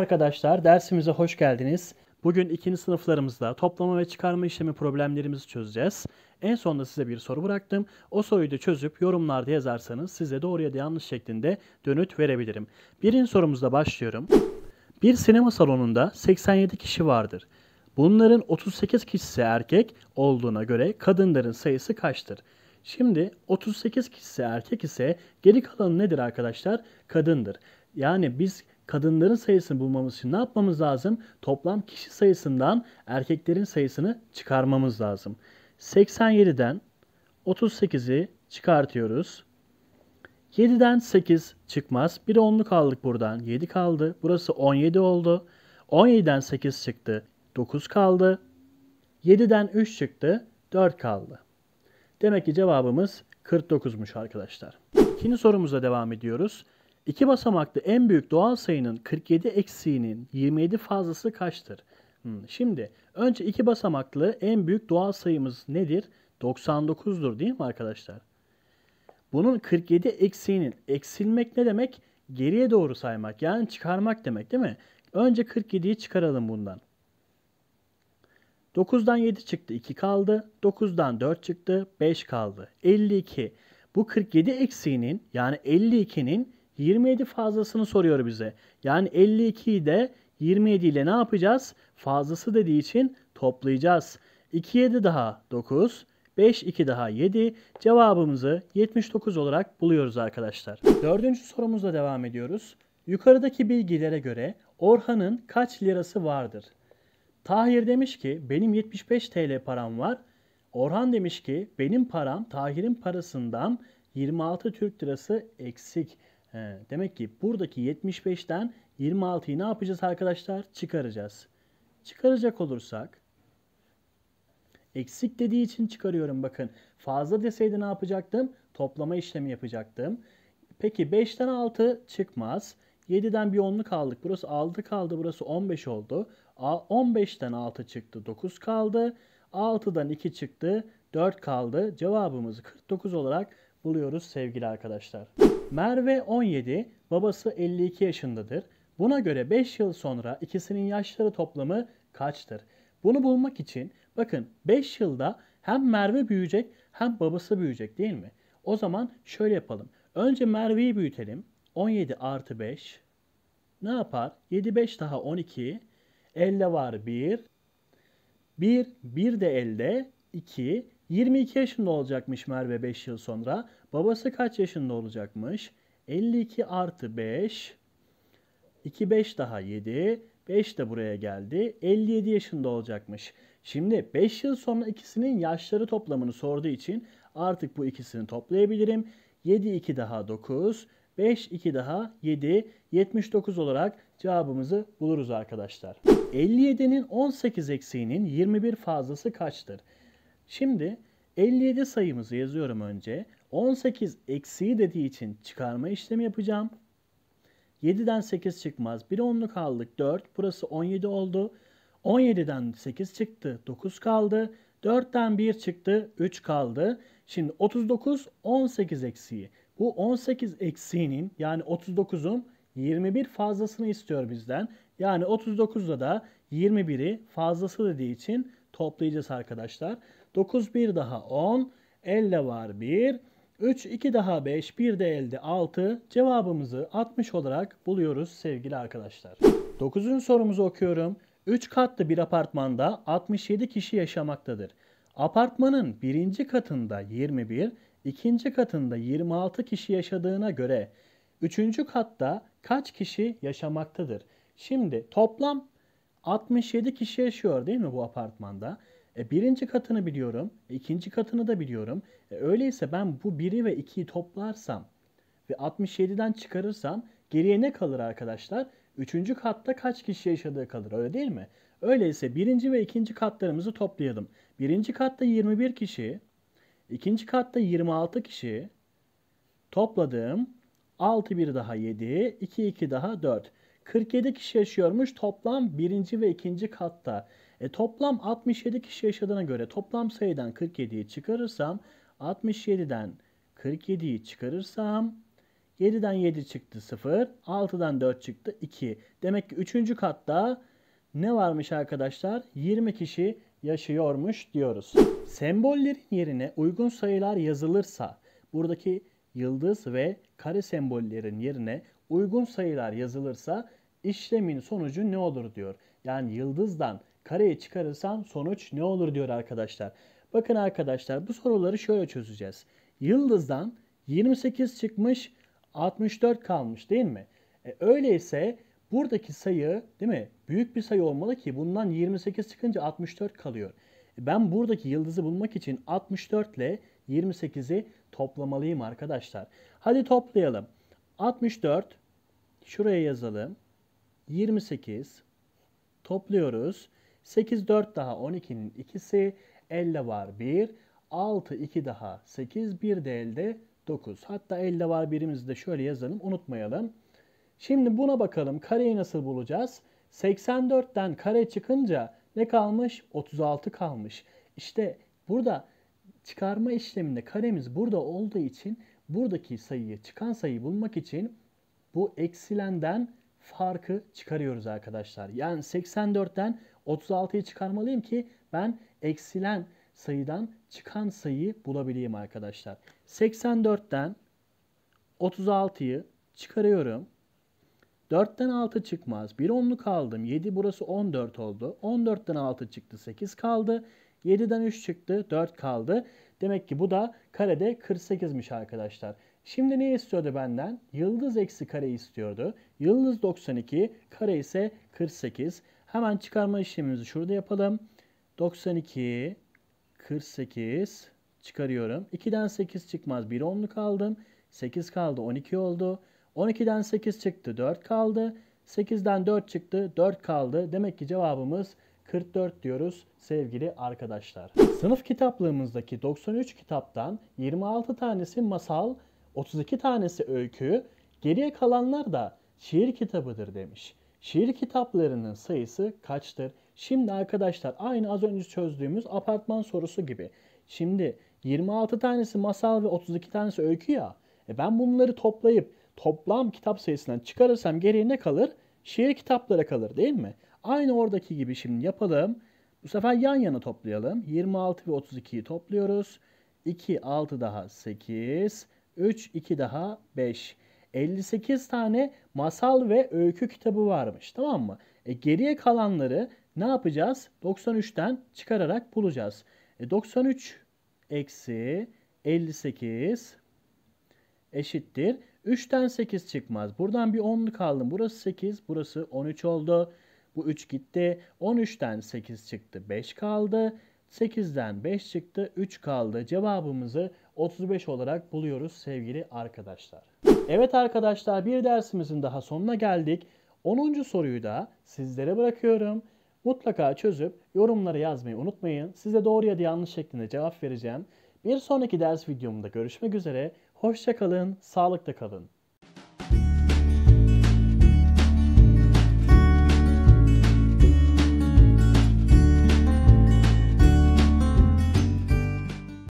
arkadaşlar, dersimize hoş geldiniz. Bugün ikinci sınıflarımızda toplama ve çıkarma işlemi problemlerimizi çözeceğiz. En sonunda size bir soru bıraktım. O soruyu da çözüp yorumlarda yazarsanız size doğru ya da yanlış şeklinde dönüt verebilirim. Birinci sorumuzda başlıyorum. Bir sinema salonunda 87 kişi vardır. Bunların 38 kişisi erkek olduğuna göre kadınların sayısı kaçtır? Şimdi 38 kişisi erkek ise geri kalan nedir arkadaşlar? Kadındır. Yani biz kadınların sayısını bulmamız için ne yapmamız lazım? Toplam kişi sayısından erkeklerin sayısını çıkarmamız lazım. 87'den 38'i çıkartıyoruz. 7'den 8 çıkmaz. Bir onluk aldık buradan. 7 kaldı. Burası 17 oldu. 17'den 8 çıktı. 9 kaldı. 7'den 3 çıktı. 4 kaldı. Demek ki cevabımız 49'muş arkadaşlar. İkinci sorumuza devam ediyoruz. İki basamaklı en büyük doğal sayının 47 eksiğinin 27 fazlası kaçtır? Hmm, şimdi önce iki basamaklı en büyük doğal sayımız nedir? 99'dur değil mi arkadaşlar? Bunun 47 eksiğinin eksilmek ne demek? Geriye doğru saymak yani çıkarmak demek değil mi? Önce 47'yi çıkaralım bundan. 9'dan 7 çıktı 2 kaldı. 9'dan 4 çıktı 5 kaldı. 52. Bu 47 eksiğinin yani 52'nin 27 fazlasını soruyor bize. Yani 52'yi de 27 ile ne yapacağız? Fazlası dediği için toplayacağız. 2 7 daha 9, 5 2 daha 7 cevabımızı 79 olarak buluyoruz arkadaşlar. Dördüncü sorumuzla devam ediyoruz. Yukarıdaki bilgilere göre Orhan'ın kaç lirası vardır? Tahir demiş ki benim 75 TL param var. Orhan demiş ki benim param Tahir'in parasından 26 Türk lirası eksik. He, demek ki buradaki 75'ten 26'yı ne yapacağız arkadaşlar? Çıkaracağız. Çıkaracak olursak eksik dediği için çıkarıyorum bakın. Fazla deseydi ne yapacaktım? Toplama işlemi yapacaktım. Peki 5'ten 6 çıkmaz. 7'den bir 10'luk aldık. Burası 6 kaldı. Burası 15 oldu. 15'ten 6 çıktı. 9 kaldı. 6'dan 2 çıktı. 4 kaldı. Cevabımızı 49 olarak buluyoruz sevgili arkadaşlar. Merve 17, babası 52 yaşındadır. Buna göre 5 yıl sonra ikisinin yaşları toplamı kaçtır? Bunu bulmak için bakın 5 yılda hem Merve büyüyecek hem babası büyüyecek değil mi? O zaman şöyle yapalım. Önce Merve'yi büyütelim. 17 artı 5 ne yapar? 7 5 daha 12. Elde var 1. 1 1 de elde 2. 22 yaşında olacakmış Merve 5 yıl sonra. Babası kaç yaşında olacakmış? 52 artı 5. 2 5 daha 7. 5 de buraya geldi. 57 yaşında olacakmış. Şimdi 5 yıl sonra ikisinin yaşları toplamını sorduğu için artık bu ikisini toplayabilirim. 7 2 daha 9. 5 2 daha 7. 79 olarak cevabımızı buluruz arkadaşlar. 57'nin 18 eksiğinin 21 fazlası kaçtır? Şimdi 57 sayımızı yazıyorum önce. 18 eksiği dediği için çıkarma işlemi yapacağım. 7'den 8 çıkmaz. 1 onluk aldık 4. Burası 17 oldu. 17'den 8 çıktı. 9 kaldı. 4'ten 1 çıktı. 3 kaldı. Şimdi 39 18 eksiği. Bu 18 eksiğinin yani 39'un 21 fazlasını istiyor bizden. Yani 39'da da 21'i fazlası dediği için toplayacağız arkadaşlar. 9 1 daha 10. Elde var 1. 3 2 daha 5 1 de elde 6. Cevabımızı 60 olarak buluyoruz sevgili arkadaşlar. 9. sorumuzu okuyorum. 3 katlı bir apartmanda 67 kişi yaşamaktadır. Apartmanın birinci katında 21, ikinci katında 26 kişi yaşadığına göre üçüncü katta kaç kişi yaşamaktadır? Şimdi toplam 67 kişi yaşıyor değil mi bu apartmanda? E, birinci katını biliyorum, e, ikinci katını da biliyorum. E, öyleyse ben bu 1'i ve 2'yi toplarsam ve 67'den çıkarırsam geriye ne kalır arkadaşlar? Üçüncü katta kaç kişi yaşadığı kalır öyle değil mi? Öyleyse birinci ve ikinci katlarımızı toplayalım. Birinci katta 21 kişi, ikinci katta 26 kişi topladım. 6 1 daha 7, 2 2 daha 4. 47 kişi yaşıyormuş toplam birinci ve ikinci katta. E, toplam 67 kişi yaşadığına göre toplam sayıdan 47'yi çıkarırsam 67'den 47'yi çıkarırsam 7'den 7 çıktı 0. 6'dan 4 çıktı 2. Demek ki 3. katta ne varmış arkadaşlar? 20 kişi yaşıyormuş diyoruz. Sembollerin yerine uygun sayılar yazılırsa buradaki yıldız ve kare sembollerin yerine uygun sayılar yazılırsa işlemin sonucu ne olur diyor. Yani yıldızdan kareyi çıkarırsam sonuç ne olur diyor arkadaşlar. Bakın arkadaşlar bu soruları şöyle çözeceğiz. Yıldızdan 28 çıkmış 64 kalmış değil mi? E, öyleyse buradaki sayı değil mi? Büyük bir sayı olmalı ki bundan 28 çıkınca 64 kalıyor. E, ben buradaki yıldızı bulmak için 64 ile 28'i toplamalıyım arkadaşlar. Hadi toplayalım. 64 şuraya yazalım. 28 topluyoruz. 8, 4 daha 12'nin ikisi. 50 var 1. 6, 2 daha 8. 1 de elde 9. Hatta 50 var 1'imizi de şöyle yazalım unutmayalım. Şimdi buna bakalım kareyi nasıl bulacağız? 84'ten kare çıkınca ne kalmış? 36 kalmış. İşte burada çıkarma işleminde karemiz burada olduğu için buradaki sayıyı çıkan sayıyı bulmak için bu eksilenden farkı çıkarıyoruz arkadaşlar. Yani 84'ten 36'yı çıkarmalıyım ki ben eksilen sayıdan çıkan sayıyı bulabileyim arkadaşlar. 84'ten 36'yı çıkarıyorum. 4'ten 6 çıkmaz. 1 onluk aldım. 7 burası 14 oldu. 14'ten 6 çıktı. 8 kaldı. 7'den 3 çıktı. 4 kaldı. Demek ki bu da karede 48'miş arkadaşlar. Şimdi ne istiyordu benden? Yıldız eksi kare istiyordu. Yıldız 92, kare ise 48. Hemen çıkarma işlemimizi şurada yapalım. 92, 48 çıkarıyorum. 2'den 8 çıkmaz. 1 onluk aldım. 8 kaldı. 12 oldu. 12'den 8 çıktı. 4 kaldı. 8'den 4 çıktı. 4 kaldı. Demek ki cevabımız 44 diyoruz sevgili arkadaşlar. Sınıf kitaplığımızdaki 93 kitaptan 26 tanesi masal, 32 tanesi öykü, geriye kalanlar da şiir kitabıdır demiş. Şiir kitaplarının sayısı kaçtır? Şimdi arkadaşlar aynı az önce çözdüğümüz apartman sorusu gibi. Şimdi 26 tanesi masal ve 32 tanesi öykü ya. E ben bunları toplayıp toplam kitap sayısından çıkarırsam geriye ne kalır? Şiir kitaplara kalır değil mi? Aynı oradaki gibi şimdi yapalım. Bu sefer yan yana toplayalım. 26 ve 32'yi topluyoruz. 2, 6 daha 8. 3, 2 daha 5. 58 tane masal ve öykü kitabı varmış tamam mı? E, geriye kalanları ne yapacağız? 93'ten çıkararak bulacağız. E, 93 eksi 58 eşittir. 3'ten 8 çıkmaz. Buradan bir 10 kaldı. Burası 8, burası 13 oldu. Bu 3 gitti. 13'ten 8 çıktı. 5 kaldı. 8'den 5 çıktı. 3 kaldı. Cevabımızı 35 olarak buluyoruz sevgili arkadaşlar. Evet arkadaşlar bir dersimizin daha sonuna geldik. 10. soruyu da sizlere bırakıyorum. Mutlaka çözüp yorumlara yazmayı unutmayın. Size doğru ya da yanlış şeklinde cevap vereceğim. Bir sonraki ders videomda görüşmek üzere. Hoşçakalın, Sağlıkta kalın.